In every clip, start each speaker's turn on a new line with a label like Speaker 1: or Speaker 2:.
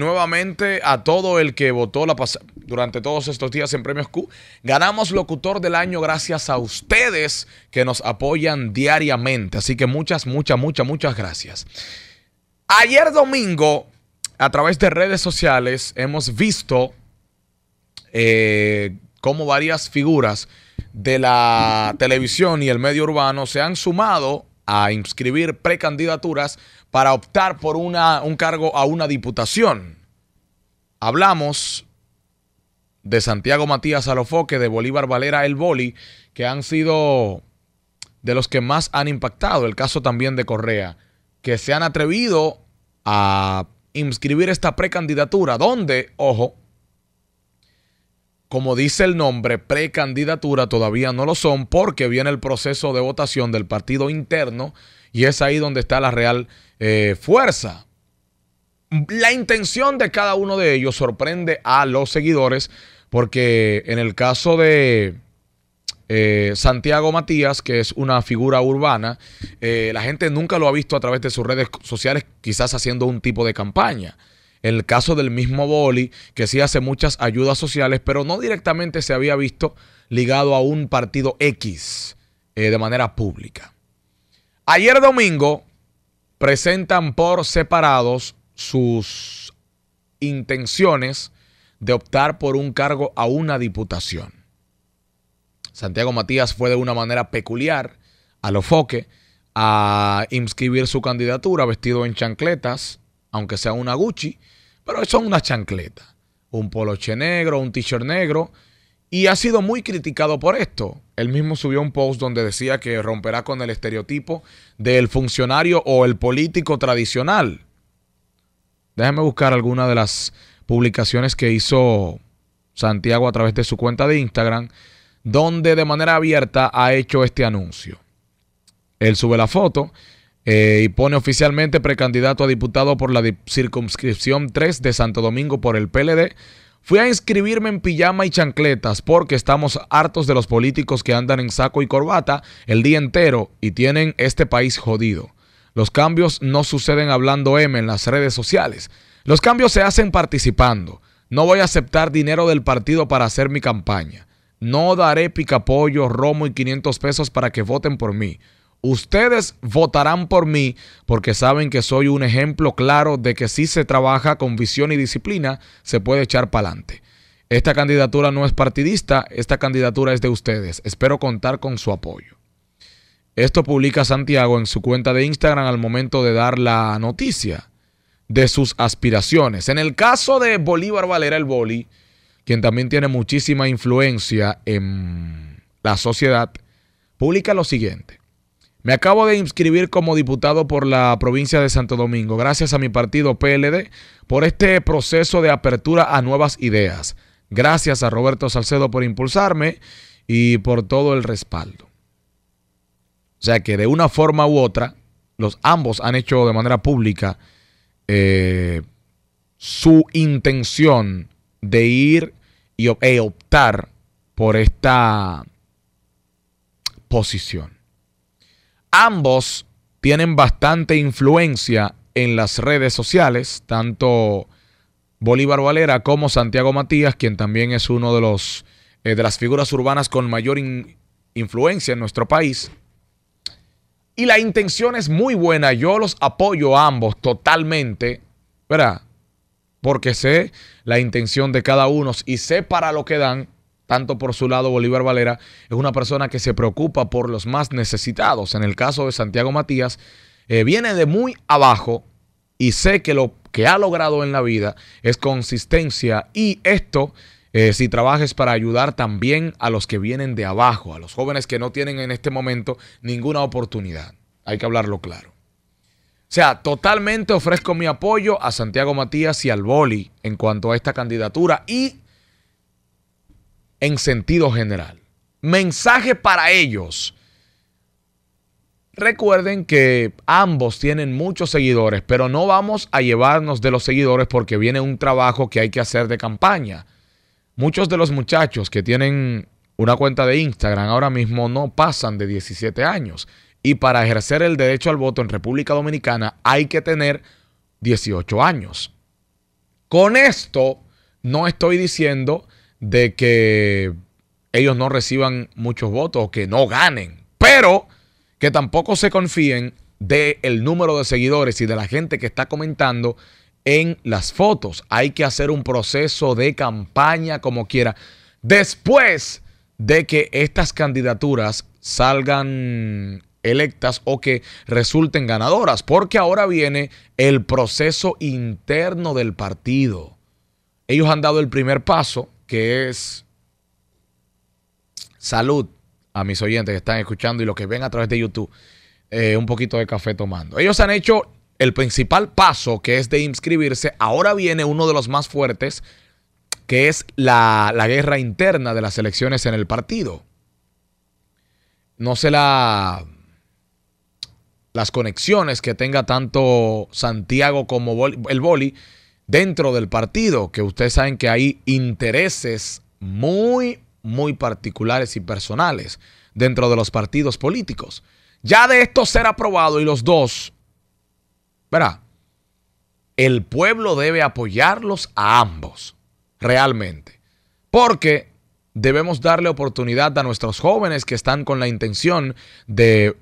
Speaker 1: nuevamente a todo el que votó la durante todos estos días en Premios Q. Ganamos Locutor del Año gracias a ustedes que nos apoyan diariamente. Así que muchas, muchas, muchas, muchas gracias. Ayer domingo, a través de redes sociales, hemos visto eh, cómo varias figuras de la televisión y el medio urbano se han sumado a inscribir precandidaturas para optar por una, un cargo a una diputación. Hablamos de Santiago Matías Alofoque, de Bolívar Valera El Boli, que han sido de los que más han impactado. El caso también de Correa, que se han atrevido a inscribir esta precandidatura, donde, ojo, como dice el nombre, precandidatura todavía no lo son porque viene el proceso de votación del partido interno y es ahí donde está la real eh, fuerza. La intención de cada uno de ellos sorprende a los seguidores porque en el caso de eh, Santiago Matías, que es una figura urbana, eh, la gente nunca lo ha visto a través de sus redes sociales, quizás haciendo un tipo de campaña el caso del mismo Boli, que sí hace muchas ayudas sociales, pero no directamente se había visto ligado a un partido X eh, de manera pública. Ayer domingo presentan por separados sus intenciones de optar por un cargo a una diputación. Santiago Matías fue de una manera peculiar a lo foque a inscribir su candidatura vestido en chancletas, aunque sea una Gucci, pero son una chancleta, un poloche negro, un t-shirt negro, y ha sido muy criticado por esto. Él mismo subió un post donde decía que romperá con el estereotipo del funcionario o el político tradicional. Déjame buscar alguna de las publicaciones que hizo Santiago a través de su cuenta de Instagram, donde de manera abierta ha hecho este anuncio. Él sube la foto eh, y pone oficialmente precandidato a diputado por la circunscripción 3 de Santo Domingo por el PLD. Fui a inscribirme en pijama y chancletas porque estamos hartos de los políticos que andan en saco y corbata el día entero y tienen este país jodido. Los cambios no suceden hablando M en las redes sociales. Los cambios se hacen participando. No voy a aceptar dinero del partido para hacer mi campaña. No daré picapollo, romo y 500 pesos para que voten por mí. Ustedes votarán por mí porque saben que soy un ejemplo claro de que si se trabaja con visión y disciplina, se puede echar para adelante. Esta candidatura no es partidista, esta candidatura es de ustedes. Espero contar con su apoyo. Esto publica Santiago en su cuenta de Instagram al momento de dar la noticia de sus aspiraciones. En el caso de Bolívar Valera el Boli, quien también tiene muchísima influencia en la sociedad, publica lo siguiente. Me acabo de inscribir como diputado por la provincia de Santo Domingo, gracias a mi partido PLD, por este proceso de apertura a nuevas ideas. Gracias a Roberto Salcedo por impulsarme y por todo el respaldo. O sea que de una forma u otra, los ambos han hecho de manera pública eh, su intención de ir y e optar por esta posición. Ambos tienen bastante influencia en las redes sociales, tanto Bolívar Valera como Santiago Matías, quien también es uno de los eh, de las figuras urbanas con mayor influencia en nuestro país. Y la intención es muy buena, yo los apoyo a ambos totalmente, ¿verdad? Porque sé la intención de cada uno y sé para lo que dan, tanto por su lado, Bolívar Valera es una persona que se preocupa por los más necesitados. En el caso de Santiago Matías, eh, viene de muy abajo y sé que lo que ha logrado en la vida es consistencia y esto eh, si trabajes para ayudar también a los que vienen de abajo, a los jóvenes que no tienen en este momento ninguna oportunidad. Hay que hablarlo claro. O sea, totalmente ofrezco mi apoyo a Santiago Matías y al Boli en cuanto a esta candidatura y en sentido general. Mensaje para ellos. Recuerden que ambos tienen muchos seguidores, pero no vamos a llevarnos de los seguidores porque viene un trabajo que hay que hacer de campaña. Muchos de los muchachos que tienen una cuenta de Instagram ahora mismo no pasan de 17 años. Y para ejercer el derecho al voto en República Dominicana hay que tener 18 años. Con esto no estoy diciendo de que ellos no reciban muchos votos o que no ganen, pero que tampoco se confíen del número de seguidores y de la gente que está comentando en las fotos. Hay que hacer un proceso de campaña como quiera. Después de que estas candidaturas salgan electas o que resulten ganadoras, porque ahora viene el proceso interno del partido. Ellos han dado el primer paso, que es salud a mis oyentes que están escuchando y los que ven a través de YouTube eh, un poquito de café tomando. Ellos han hecho el principal paso que es de inscribirse. Ahora viene uno de los más fuertes que es la, guerra interna de las elecciones en el partido. No sé la, las conexiones que tenga tanto Santiago como el Boli dentro del partido, que ustedes saben que hay intereses muy, muy particulares y personales dentro de los partidos políticos. Ya de esto ser aprobado y los dos, verá, el pueblo debe apoyarlos a ambos, realmente, porque debemos darle oportunidad a nuestros jóvenes que están con la intención de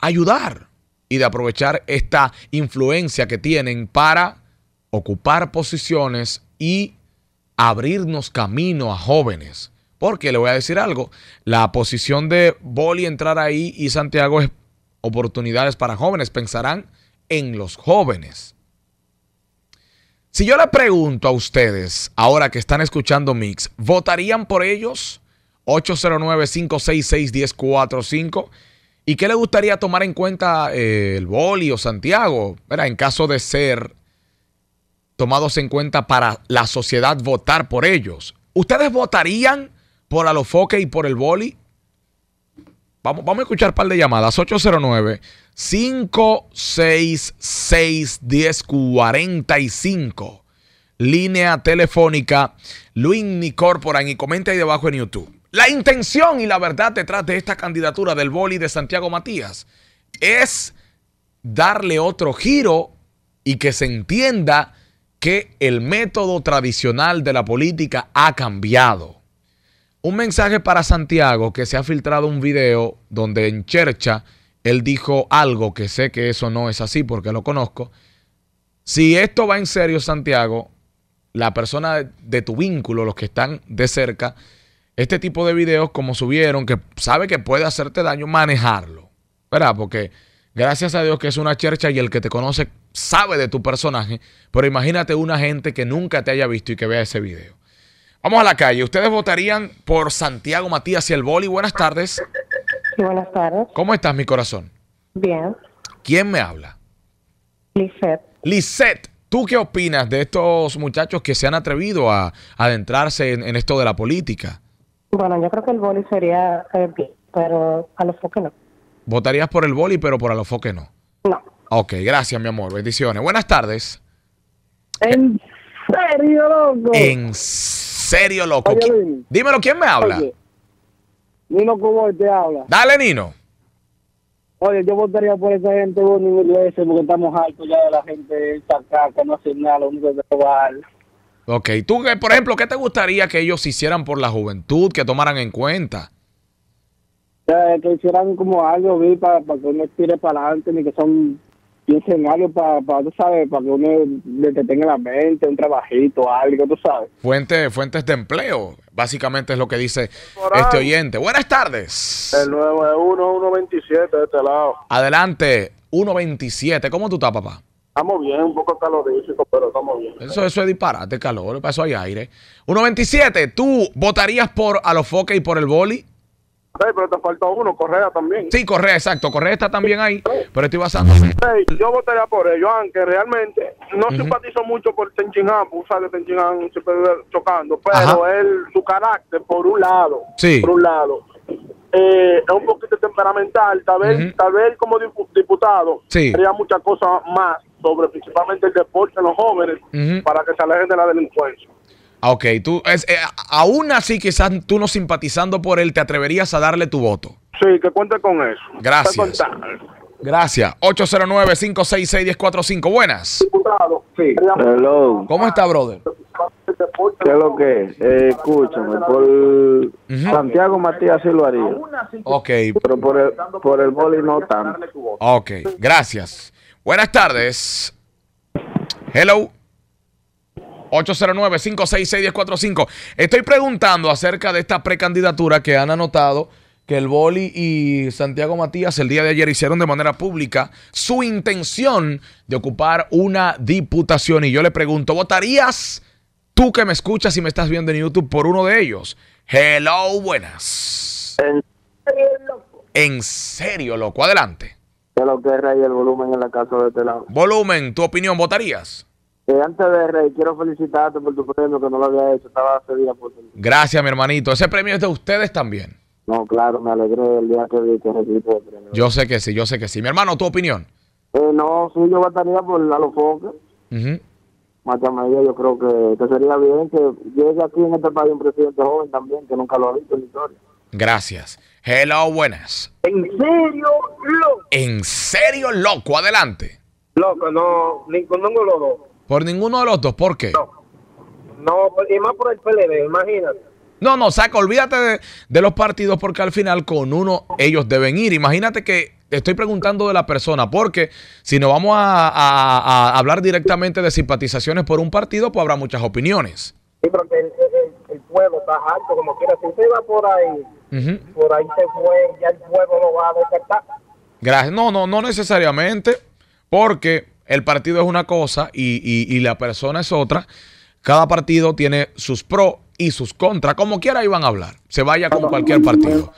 Speaker 1: ayudar y de aprovechar esta influencia que tienen para ocupar posiciones y abrirnos camino a jóvenes. Porque le voy a decir algo, la posición de Boli entrar ahí y Santiago es oportunidades para jóvenes, pensarán en los jóvenes. Si yo le pregunto a ustedes, ahora que están escuchando Mix, ¿votarían por ellos? 809-566-1045. ¿Y qué le gustaría tomar en cuenta eh, el Boli o Santiago? Era en caso de ser tomados en cuenta para la sociedad votar por ellos. ¿Ustedes votarían por Alofoque y por el boli? Vamos, vamos a escuchar un par de llamadas. 809-566-1045. Línea telefónica Luis Nicorporan. y comenta ahí debajo en YouTube. La intención y la verdad detrás de esta candidatura del boli de Santiago Matías es darle otro giro y que se entienda que el método tradicional de la política ha cambiado. Un mensaje para Santiago que se ha filtrado un video donde en Chercha él dijo algo que sé que eso no es así porque lo conozco. Si esto va en serio, Santiago, la persona de tu vínculo, los que están de cerca, este tipo de videos como subieron, que sabe que puede hacerte daño, manejarlo. ¿Verdad? Porque Gracias a Dios que es una chercha y el que te conoce sabe de tu personaje, pero imagínate una gente que nunca te haya visto y que vea ese video. Vamos a la calle. ¿Ustedes votarían por Santiago Matías y el boli? Buenas tardes. Buenas tardes. ¿Cómo estás, mi corazón? Bien. ¿Quién me habla? Lisette. Lisette, ¿tú qué opinas de estos muchachos que se han atrevido a, adentrarse en, esto de la política? Bueno, yo creo que el boli sería eh, bien, pero a los que no votarías por el boli, pero por Alofoque no. No. Ok, gracias, mi amor. Bendiciones. Buenas tardes. En serio, loco. En serio, loco. Dímelo, ¿quién me habla? Nino Cuboy te habla. Dale, Nino. Oye, yo votaría por esa gente ese porque estamos altos ya de la gente esta acá que no hace nada, lo único que Ok, tú, por ejemplo, ¿qué te gustaría que ellos hicieran por la juventud, que tomaran en cuenta? que hicieran como algo, vi, para, para que uno estire para adelante, ni que son escenarios algo para, para, tú sabes, para que uno le detenga la mente, un trabajito, algo, tú sabes. fuentes de empleo, básicamente es lo que dice este oyente. Buenas tardes. El nuevo es veintisiete de este lado. Adelante, 127. ¿Cómo tú estás, papá? Estamos bien, un poco calorífico, pero estamos bien. Eso, eso es disparate, calor, para eso hay aire. 1.27, ¿tú votarías por a los Alofoque y por el boli? Sí, pero te falta uno, Correa también. Sí, Correa, exacto. Correa está también ahí, pero estoy basando. yo votaría por ello aunque realmente no simpatizo mucho por Tenchinhan, porque sale Tenchinhan siempre chocando, pero él, su carácter, por un lado, por un lado, eh, es un poquito temperamental, tal vez, tal vez como diputado, haría muchas cosas más sobre principalmente el deporte en los jóvenes para que se alejen de la delincuencia. Ah, ok, tú, es, eh, aún así quizás tú no simpatizando por él, ¿te atreverías a darle tu voto? Sí, que cuente con eso. Gracias. Gracias. 809-566-1045. Buenas. Hello. ¿Cómo está, brother? ¿Qué es lo que es? Eh, escúchame, por Santiago Matías sí lo haría. Ok. Pero por el, por el boli no tanto. Ok, gracias. Buenas tardes. Hello. 809-566-1045. Estoy preguntando acerca de esta precandidatura que han anotado que el Boli y Santiago Matías el día de ayer hicieron de manera pública su intención de ocupar una diputación. Y yo le pregunto, ¿votarías tú que me escuchas y me estás viendo en YouTube por uno de ellos? Hello, buenas. En serio, loco. En serio, loco. Adelante. lo que es el volumen en la casa de este lado. Volumen, tu opinión, ¿votarías? Eh, antes de Rey, quiero felicitarte por tu premio que no lo había hecho, estaba día por ti. Gracias, mi hermanito. Ese premio es de ustedes también. No, claro, me alegré el día que, vi que recibí el premio. Yo sé que sí, yo sé que sí. Mi hermano, ¿tu opinión? Eh, no, sí, yo votaría por Lalo Foca. Uh -huh. yo creo que, que, sería bien que llegue aquí en este país un presidente joven también, que nunca lo ha visto en la historia. Gracias. Hello, buenas. ¿En serio, loco? ¿En serio, loco? Adelante. Loco, no, ninguno de los dos. Por ninguno de los dos, ¿por qué? No, no y más por el PLD, imagínate. No, no, saca, olvídate de, los partidos porque al final con uno ellos deben ir. Imagínate que estoy preguntando de la persona, porque si nos vamos a, hablar directamente de simpatizaciones por un partido, pues habrá muchas opiniones. Sí, porque el, pueblo está alto como quiera. Si usted va por ahí, por ahí se fue, ya el pueblo lo va a despertar. Gracias. No, no, no necesariamente, porque el partido es una cosa y, la persona es otra. Cada partido tiene sus pros y sus contras. Como quiera iban a hablar. Se vaya con cualquier partido.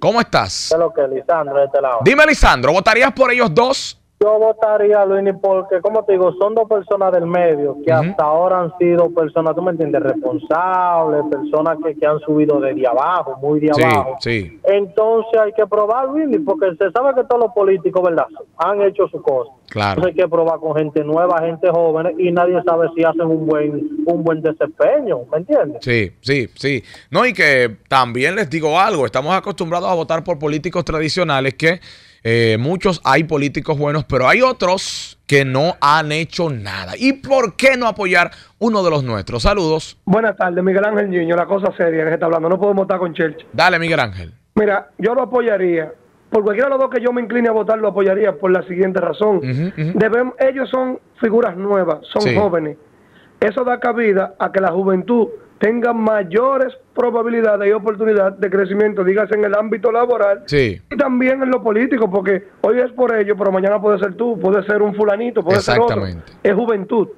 Speaker 1: ¿Cómo estás? Este Dime, Lisandro, ¿votarías por ellos dos yo votaría a Luini porque, como te digo, son dos personas del medio que hasta ahora han sido personas, tú me entiendes, responsables, personas que, han subido de abajo, muy de abajo. Sí. Entonces hay que probar, Luini, porque se sabe que todos los políticos, ¿verdad?, han hecho su cosa. Claro. Entonces hay que probar con gente nueva, gente joven, y nadie sabe si hacen un buen, un buen desempeño, ¿me entiendes? Sí, sí, sí. No, y que también les digo algo, estamos acostumbrados a votar por políticos tradicionales que eh, muchos hay políticos buenos, pero hay otros que no han hecho nada. ¿Y por qué no apoyar uno de los nuestros? Saludos. Buenas tardes, Miguel Ángel Niño. La cosa seria que está hablando. No podemos estar con Church Dale, Miguel Ángel. Mira, yo lo apoyaría. Por cualquiera de los dos que yo me incline a votar, lo apoyaría por la siguiente razón. ellos son figuras nuevas, son jóvenes. Eso da cabida a que la juventud tenga mayores probabilidades y oportunidades de crecimiento, digas en el ámbito laboral y también en lo político, porque hoy es por ello, pero mañana puede ser tú, puede ser un fulanito, puede ser otro. Es juventud.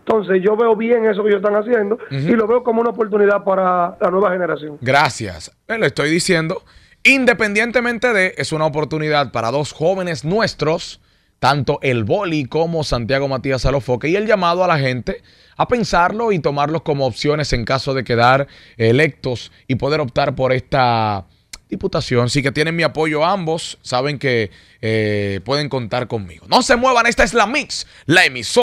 Speaker 1: Entonces yo veo bien eso que ellos están haciendo y lo veo como una oportunidad para la nueva generación. Gracias. Eh, le estoy diciendo, independientemente de, es una oportunidad para dos jóvenes nuestros tanto el boli como Santiago Matías Alofoque y el llamado a la gente a pensarlo y tomarlos como opciones en caso de quedar electos y poder optar por esta diputación. Sí que tienen mi apoyo ambos, saben que eh, pueden contar conmigo. No se muevan, esta es la Mix, la emisora.